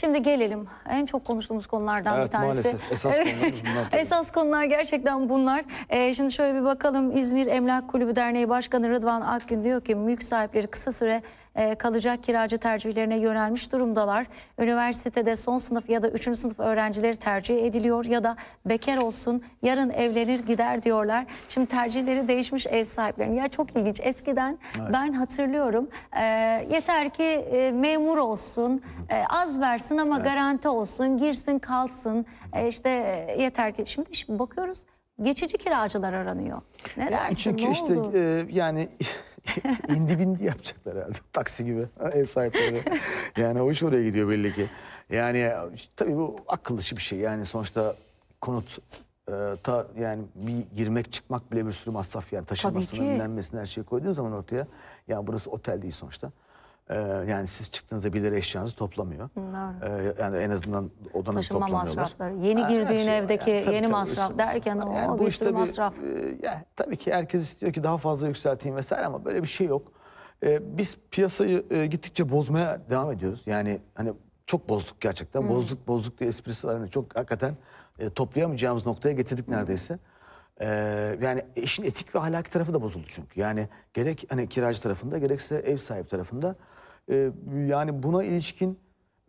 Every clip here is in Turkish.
Şimdi gelelim en çok konuştuğumuz konulardan evet, bir tanesi. Maalesef esas konularımız bunlar. esas konular gerçekten bunlar. Ee, şimdi şöyle bir bakalım İzmir Emlak Kulübü Derneği Başkanı Rıdvan Akgün diyor ki mülk sahipleri kısa süre e, kalacak kiracı tercihlerine yönelmiş durumdalar. Üniversitede son sınıf ya da üçüncü sınıf öğrencileri tercih ediliyor ya da bekar olsun yarın evlenir gider diyorlar. Şimdi tercihleri değişmiş ev sahiplerinin. Ya çok ilginç. Eskiden evet. ben hatırlıyorum e, yeter ki e, memur olsun e, az versin ama evet. garanti olsun girsin kalsın e, işte e, yeter ki. Şimdi, şimdi bakıyoruz geçici kiracılar aranıyor. Ne yani dersin? Çünkü ne işte oldu? E, yani indi bindi yapacaklar herhalde. Taksi gibi ev sahipleri. yani o iş oraya gidiyor belli ki. Yani tabii bu akıl bir şey. Yani sonuçta konut e, ta yani bir girmek çıkmak bile bir sürü masraf yani taşınmasını, dinlenmesini her şeyi koyduğun zaman ortaya. Yani burası otel değil sonuçta. Ee, yani siz çıktığınızda bir lira eşyanızı toplamıyor. Ee, yani en azından odanızı Taşınma toplamıyorlar. masrafları. Yeni yani girdiğin şey evdeki yani, tabii, yeni tabii, masraf derken yani, o yani, bu iş tabii, masraf. E, yani, tabii ki herkes istiyor ki daha fazla yükselteyim vesaire ama böyle bir şey yok. Ee, biz piyasayı e, gittikçe bozmaya devam ediyoruz. Yani hani çok bozduk gerçekten. Hmm. Bozduk bozduk diye esprisi var. Yani çok hakikaten e, toplayamayacağımız noktaya getirdik hmm. neredeyse. Ee, yani işin etik ve ahlaki tarafı da bozuldu çünkü. Yani gerek hani kiracı tarafında gerekse ev sahibi tarafında ee, yani buna ilişkin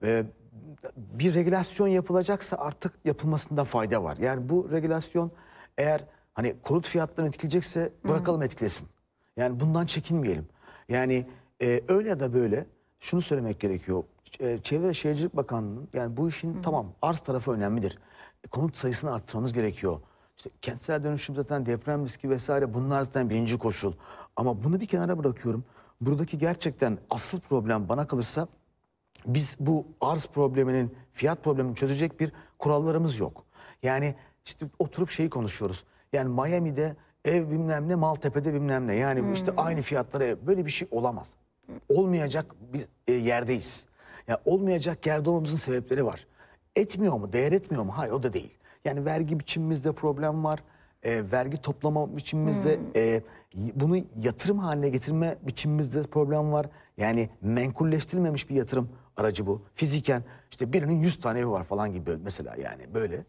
e, bir regülasyon yapılacaksa artık yapılmasında fayda var. Yani bu regülasyon eğer hani konut fiyatlarını etkileyecekse bırakalım etkilesin. Yani bundan çekinmeyelim. Yani e, öyle ya da böyle şunu söylemek gerekiyor. E, Çevre ve Şehircilik Bakanlığı'nın yani bu işin Hı tamam arz tarafı önemlidir. konut sayısını arttırmamız gerekiyor. İşte kentsel dönüşüm zaten deprem riski vesaire bunlar zaten birinci koşul. Ama bunu bir kenara bırakıyorum buradaki gerçekten asıl problem bana kalırsa biz bu arz probleminin, fiyat problemini çözecek bir kurallarımız yok. Yani işte oturup şeyi konuşuyoruz. Yani Miami'de ev bilmem ne, Maltepe'de bilmem ne. Yani hmm. işte aynı fiyatlara ev. Böyle bir şey olamaz. Olmayacak bir e, yerdeyiz. Yani olmayacak yerde olmamızın sebepleri var. Etmiyor mu, değer etmiyor mu? Hayır o da değil. Yani vergi biçimimizde problem var e, vergi toplama biçimimizde hmm. e, bunu yatırım haline getirme biçimimizde problem var. Yani menkulleştirilmemiş bir yatırım aracı bu. Fiziken işte birinin 100 tane evi var falan gibi mesela yani böyle.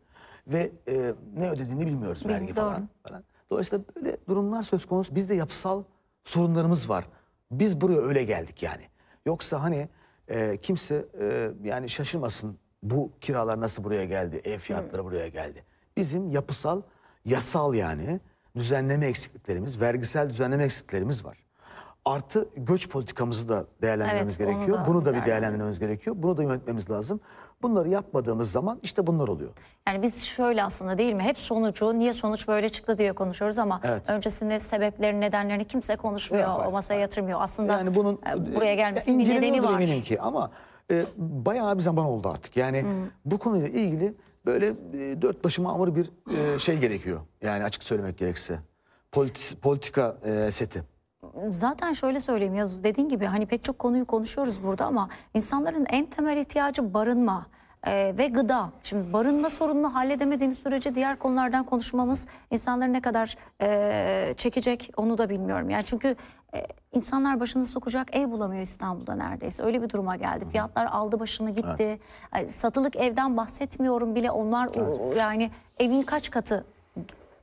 Ve e, ne ödediğini bilmiyoruz vergi falan, falan. Dolayısıyla böyle durumlar söz konusu. Bizde yapısal sorunlarımız var. Biz buraya öyle geldik yani. Yoksa hani e, kimse e, yani şaşırmasın bu kiralar nasıl buraya geldi, ev fiyatları hmm. buraya geldi. Bizim yapısal Yasal yani düzenleme eksikliklerimiz, vergisel düzenleme eksikliklerimiz var. Artı göç politikamızı da değerlendirmemiz evet, gerekiyor. Da Bunu da bir değerlendirmemiz gerekiyor. Bunu da yönetmemiz lazım. Bunları yapmadığımız zaman işte bunlar oluyor. Yani biz şöyle aslında değil mi? Hep sonucu, niye sonuç böyle çıktı diye konuşuyoruz ama evet. öncesinde sebeplerini, nedenlerini kimse konuşmuyor, Yapar. o masaya yatırmıyor. Aslında yani bunun e, buraya gelmesinin bir nedeni var. Eminim ki ama e, bayağı bir zaman oldu artık. Yani hmm. bu konuyla ilgili böyle e, dört başıma amur bir e, şey gerekiyor. Yani açık söylemek gerekirse. Politi, politika e, seti. Zaten şöyle söyleyeyim ya dediğin gibi hani pek çok konuyu konuşuyoruz burada ama insanların en temel ihtiyacı barınma e, ve gıda. Şimdi barınma sorununu halledemediğiniz sürece diğer konulardan konuşmamız insanları ne kadar e, çekecek onu da bilmiyorum. Yani çünkü e, insanlar başını sokacak ev bulamıyor İstanbul'da neredeyse. Öyle bir duruma geldi. Fiyatlar aldı başını gitti. Evet. Satılık evden bahsetmiyorum bile onlar evet. yani evin kaç katı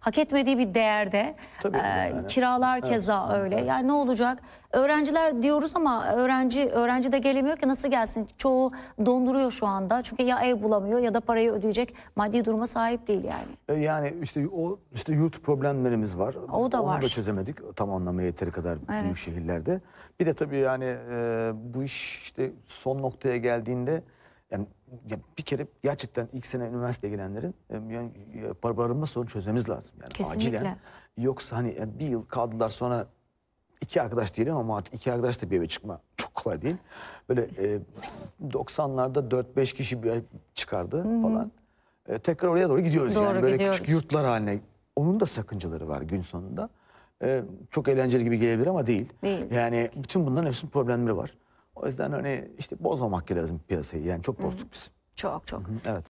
hak etmediği bir değerde. Tabii, e, yani. Kiralar evet. keza öyle. Evet. Yani ne olacak? Öğrenciler diyoruz ama öğrenci öğrenci de gelemiyor ki nasıl gelsin? Çoğu donduruyor şu anda. Çünkü ya ev bulamıyor ya da parayı ödeyecek maddi duruma sahip değil yani. E, yani işte o işte yurt problemlerimiz var. O da Onu var. Onu da çözemedik tam anlamıyla yeteri kadar evet. büyük şehirlerde. Bir de tabii yani e, bu iş işte son noktaya geldiğinde yani ya bir kere gerçekten ilk sene üniversiteye gelenlerin e, yani e, barbarınma sorunu çözmemiz lazım. Yani Kesinlikle. acilen. Yoksa hani e, bir yıl kaldılar sonra iki arkadaş diyelim ama artık iki arkadaş da bir eve çıkma çok kolay değil. Böyle e, 90'larda 4-5 kişi bir çıkardı falan. E, tekrar oraya doğru gidiyoruz doğru, yani böyle gidiyoruz. küçük yurtlar haline. Onun da sakıncaları var gün sonunda. E, çok eğlenceli gibi gelebilir ama değil. değil. Yani bütün bunların hepsinin problemleri var. O yüzden hani işte bozmamak lazım piyasayı. Yani çok bozduk biz. Çok çok. Hı hı, evet.